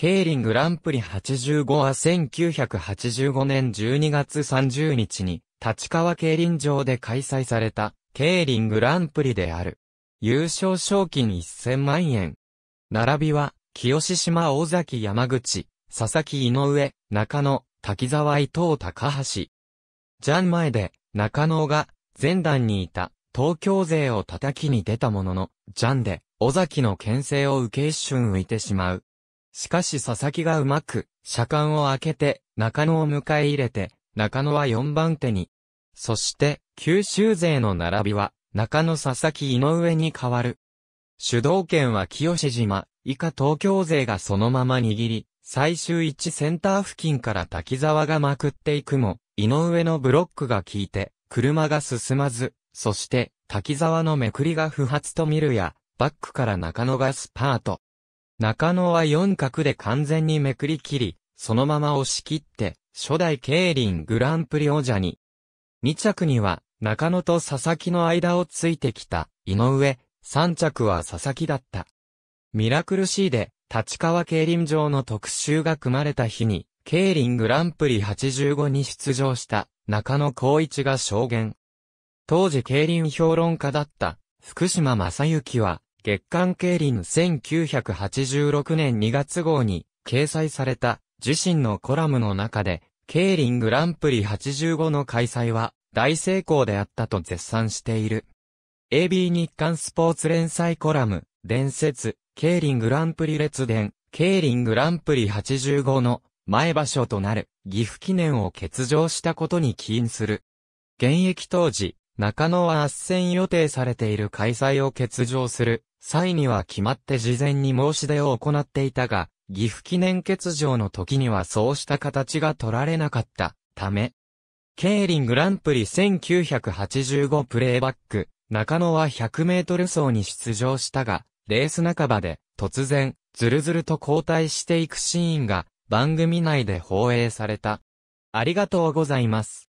ケーリングランプリ85は1985年12月30日に、立川競輪場で開催された、ケーリングランプリである。優勝賞金1000万円。並びは、清島大崎山口、佐々木井上、中野、滝沢伊藤高橋。ジャン前で、中野が、前段にいた、東京勢を叩きに出たものの、ジャンで、尾崎の牽制を受け一瞬浮いてしまう。しかし佐々木がうまく、車間を開けて、中野を迎え入れて、中野は4番手に。そして、九州勢の並びは、中野佐々木井上に変わる。主導権は清島、以下東京勢がそのまま握り、最終1センター付近から滝沢がまくっていくも、井上のブロックが効いて、車が進まず、そして、滝沢のめくりが不発と見るや、バックから中野がスパート。中野は四角で完全にめくり切り、そのまま押し切って、初代競輪グランプリ王者に。二着には、中野と佐々木の間をついてきた、井上、三着は佐々木だった。ミラクル C で、立川競輪場の特集が組まれた日に、競輪グランプリ85に出場した、中野光一が証言。当時競輪評論家だった、福島正幸は、月刊競輪1986年2月号に掲載された自身のコラムの中で、競輪グランプリ85の開催は大成功であったと絶賛している。AB 日刊スポーツ連載コラム、伝説、競輪グランプリ列伝、競輪グランプリ85の前場所となる岐阜記念を欠場したことに起因する。現役当時、中野は斡旋予定されている開催を欠場する際には決まって事前に申し出を行っていたが、岐阜記念欠場の時にはそうした形が取られなかったため、ケーリングランプリ1985プレイバック、中野は100メートル走に出場したが、レース半ばで突然、ずるずると交代していくシーンが番組内で放映された。ありがとうございます。